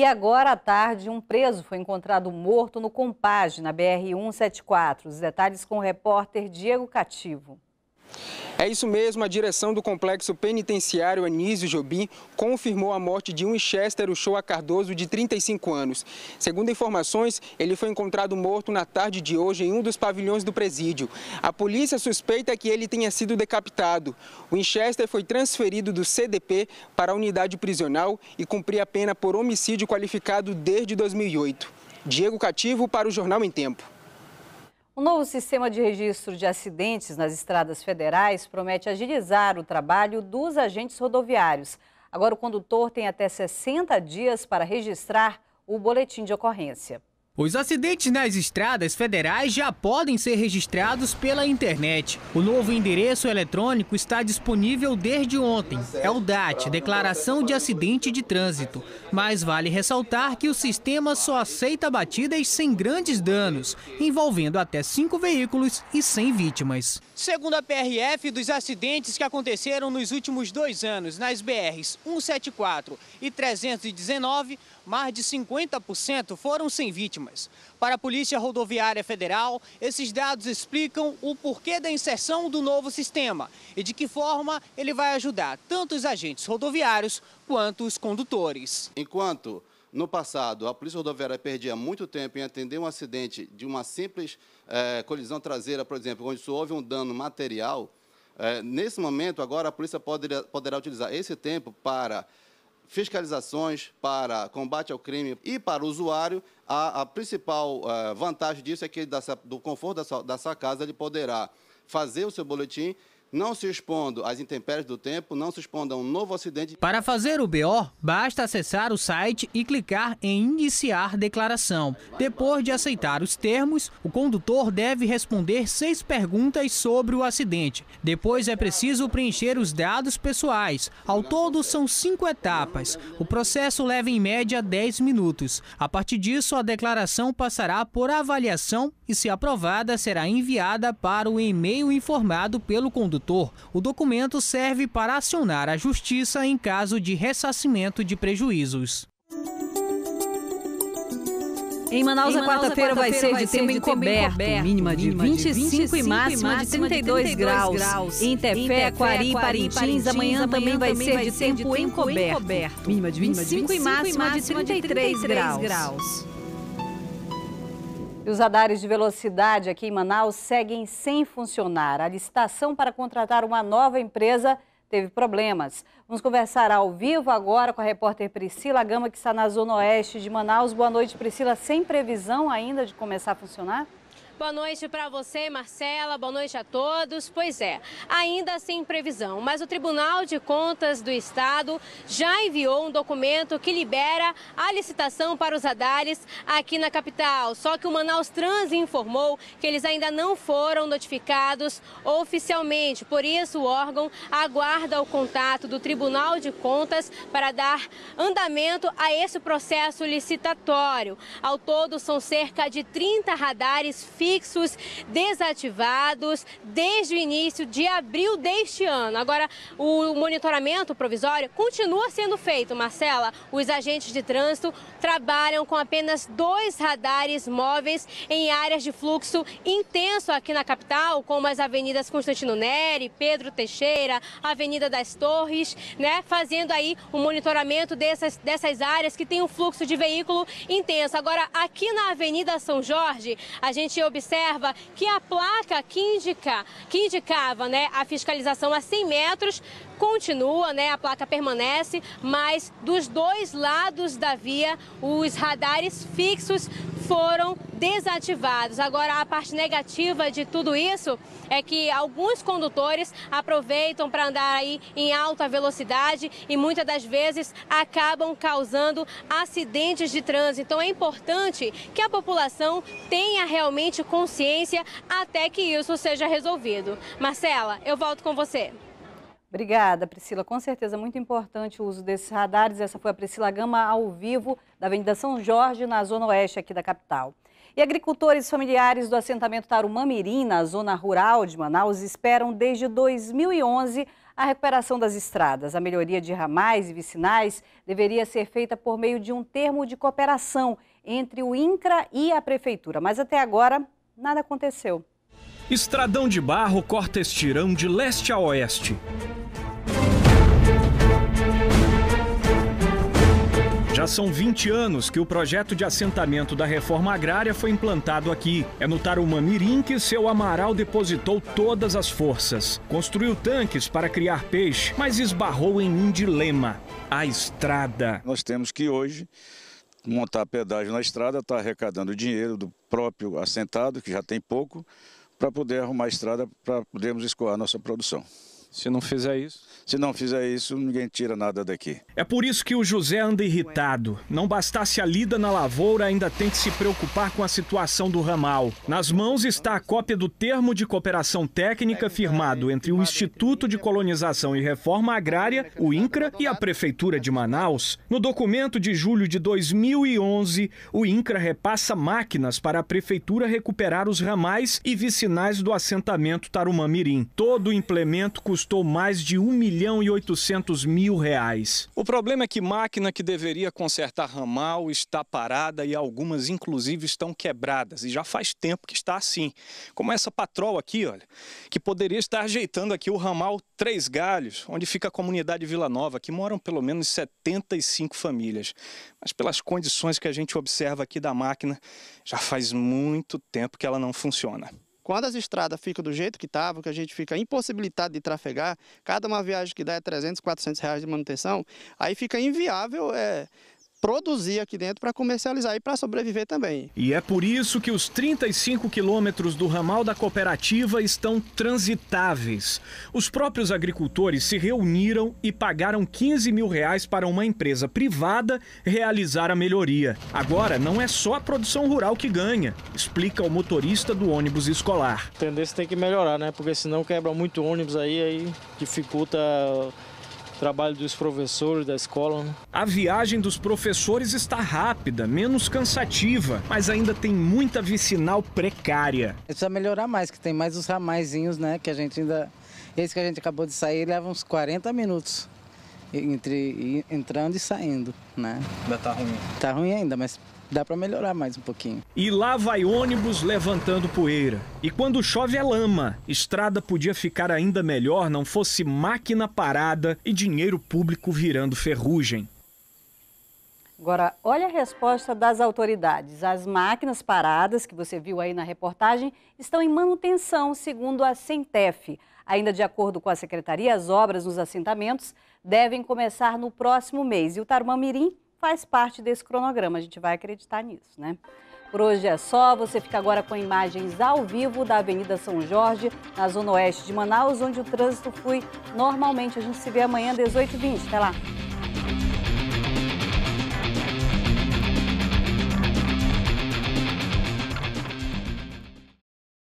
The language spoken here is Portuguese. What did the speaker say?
E agora à tarde, um preso foi encontrado morto no Compage, na BR-174. Os detalhes com o repórter Diego Cativo. É isso mesmo, a direção do Complexo Penitenciário Anísio Jobim confirmou a morte de um Winchester Uchoa Cardoso, de 35 anos. Segundo informações, ele foi encontrado morto na tarde de hoje em um dos pavilhões do presídio. A polícia suspeita que ele tenha sido decapitado. O Winchester foi transferido do CDP para a unidade prisional e cumpria a pena por homicídio qualificado desde 2008. Diego Cativo para o Jornal em Tempo. O novo sistema de registro de acidentes nas estradas federais promete agilizar o trabalho dos agentes rodoviários. Agora, o condutor tem até 60 dias para registrar o boletim de ocorrência. Os acidentes nas estradas federais já podem ser registrados pela internet. O novo endereço eletrônico está disponível desde ontem. É o DAT, Declaração de Acidente de Trânsito. Mas vale ressaltar que o sistema só aceita batidas sem grandes danos, envolvendo até cinco veículos e sem vítimas. Segundo a PRF, dos acidentes que aconteceram nos últimos dois anos nas BRs 174 e 319, mais de 50% foram sem vítimas. Para a Polícia Rodoviária Federal, esses dados explicam o porquê da inserção do novo sistema e de que forma ele vai ajudar tanto os agentes rodoviários quanto os condutores. Enquanto no passado, a Polícia Rodoviária perdia muito tempo em atender um acidente de uma simples eh, colisão traseira, por exemplo, onde só houve um dano material. Eh, nesse momento, agora, a Polícia poderia, poderá utilizar esse tempo para fiscalizações para combate ao crime e para o usuário, a, a principal uh, vantagem disso é que ele, da, do conforto da sua, da sua casa, ele poderá fazer o seu boletim não se expondo às intempéries do tempo, não se expondo a um novo acidente. Para fazer o BO, basta acessar o site e clicar em Iniciar Declaração. Depois de aceitar os termos, o condutor deve responder seis perguntas sobre o acidente. Depois é preciso preencher os dados pessoais. Ao todo, são cinco etapas. O processo leva em média 10 minutos. A partir disso, a declaração passará por avaliação e, se aprovada, será enviada para o e-mail informado pelo condutor produtor, o documento serve para acionar a justiça em caso de ressarcimento de prejuízos. Em Manaus, a quarta-feira quarta vai ser vai de tempo encoberto, mínima de 25, 25 e máxima de 32, 32 graus. Em Tefé, Quari Parintins, amanhã também vai ser de tempo encoberto, mínima de 25 e máxima de 33 graus. E os radares de velocidade aqui em Manaus seguem sem funcionar. A licitação para contratar uma nova empresa teve problemas. Vamos conversar ao vivo agora com a repórter Priscila Gama, que está na zona oeste de Manaus. Boa noite, Priscila. Sem previsão ainda de começar a funcionar? Boa noite para você, Marcela. Boa noite a todos. Pois é, ainda sem previsão, mas o Tribunal de Contas do Estado já enviou um documento que libera a licitação para os radares aqui na capital. Só que o Manaus Trans informou que eles ainda não foram notificados oficialmente. Por isso, o órgão aguarda o contato do Tribunal de Contas para dar andamento a esse processo licitatório. Ao todo, são cerca de 30 radares fixos fixos desativados desde o início de abril deste ano. Agora, o monitoramento provisório continua sendo feito, Marcela. Os agentes de trânsito trabalham com apenas dois radares móveis em áreas de fluxo intenso aqui na capital, como as avenidas Constantino Neri, Pedro Teixeira, Avenida das Torres, né, fazendo aí o monitoramento dessas, dessas áreas que tem um fluxo de veículo intenso. Agora, aqui na Avenida São Jorge, a gente observa observa que a placa que, indica, que indicava né, a fiscalização a 100 metros continua, né, a placa permanece, mas dos dois lados da via, os radares fixos foram desativados. Agora, a parte negativa de tudo isso é que alguns condutores aproveitam para andar aí em alta velocidade e muitas das vezes acabam causando acidentes de trânsito. Então, é importante que a população tenha realmente consciência até que isso seja resolvido. Marcela, eu volto com você. Obrigada, Priscila. Com certeza muito importante o uso desses radares. Essa foi a Priscila Gama ao vivo da Avenida São Jorge, na Zona Oeste aqui da capital. E agricultores familiares do assentamento Mirim, na zona rural de Manaus, esperam desde 2011 a recuperação das estradas. A melhoria de ramais e vicinais deveria ser feita por meio de um termo de cooperação entre o INCRA e a Prefeitura, mas até agora nada aconteceu. Estradão de barro corta estirão de leste a oeste. são 20 anos que o projeto de assentamento da reforma agrária foi implantado aqui. É no Mirim que seu Amaral depositou todas as forças. Construiu tanques para criar peixe, mas esbarrou em um dilema: a estrada. Nós temos que hoje montar pedágio na estrada, está arrecadando dinheiro do próprio assentado, que já tem pouco, para poder arrumar a estrada para podermos escoar nossa produção. Se não fizer isso. Se não fizer isso, ninguém tira nada daqui. É por isso que o José anda irritado. Não bastasse a lida na lavoura, ainda tem que se preocupar com a situação do ramal. Nas mãos está a cópia do termo de cooperação técnica firmado entre o Instituto de Colonização e Reforma Agrária, o INCRA, e a Prefeitura de Manaus. No documento de julho de 2011, o INCRA repassa máquinas para a Prefeitura recuperar os ramais e vicinais do assentamento Tarumã-Mirim. Todo o implemento custa custou mais de 1 milhão e 800 mil reais. O problema é que máquina que deveria consertar ramal está parada e algumas inclusive estão quebradas. E já faz tempo que está assim. Como essa patrol aqui, olha, que poderia estar ajeitando aqui o ramal Três Galhos, onde fica a comunidade Vila Nova, que moram pelo menos 75 famílias. Mas pelas condições que a gente observa aqui da máquina, já faz muito tempo que ela não funciona. Quando as estradas ficam do jeito que estavam, que a gente fica impossibilitado de trafegar, cada uma viagem que dá é 300, 400 reais de manutenção, aí fica inviável é, produzir aqui dentro para comercializar e para sobreviver também. E é por isso que os 35 quilômetros do ramal da cooperativa estão transitáveis. Os próprios agricultores se reuniram e pagaram 15 mil reais para uma empresa privada realizar a melhoria. Agora, não é só a produção rural que ganha, explica o motorista do ônibus escolar. A tendência tem que melhorar, né? Porque senão quebra muito ônibus aí, aí dificulta trabalho dos professores da escola. Né? A viagem dos professores está rápida, menos cansativa, mas ainda tem muita vicinal precária. Precisa melhorar mais, que tem mais os ramaizinhos, né? Que a gente ainda. Esse que a gente acabou de sair leva uns 40 minutos entre entrando e saindo, né? Ainda tá ruim. Tá ruim ainda, mas dá para melhorar mais um pouquinho. E lá vai ônibus levantando poeira. E quando chove é lama. Estrada podia ficar ainda melhor não fosse máquina parada e dinheiro público virando ferrugem. Agora, olha a resposta das autoridades. As máquinas paradas que você viu aí na reportagem estão em manutenção, segundo a Centef. Ainda de acordo com a secretaria, as obras nos assentamentos devem começar no próximo mês. E o Tarumã Mirim faz parte desse cronograma, a gente vai acreditar nisso, né? Por hoje é só, você fica agora com imagens ao vivo da Avenida São Jorge, na zona oeste de Manaus, onde o trânsito flui normalmente. A gente se vê amanhã, 18h20. Até lá!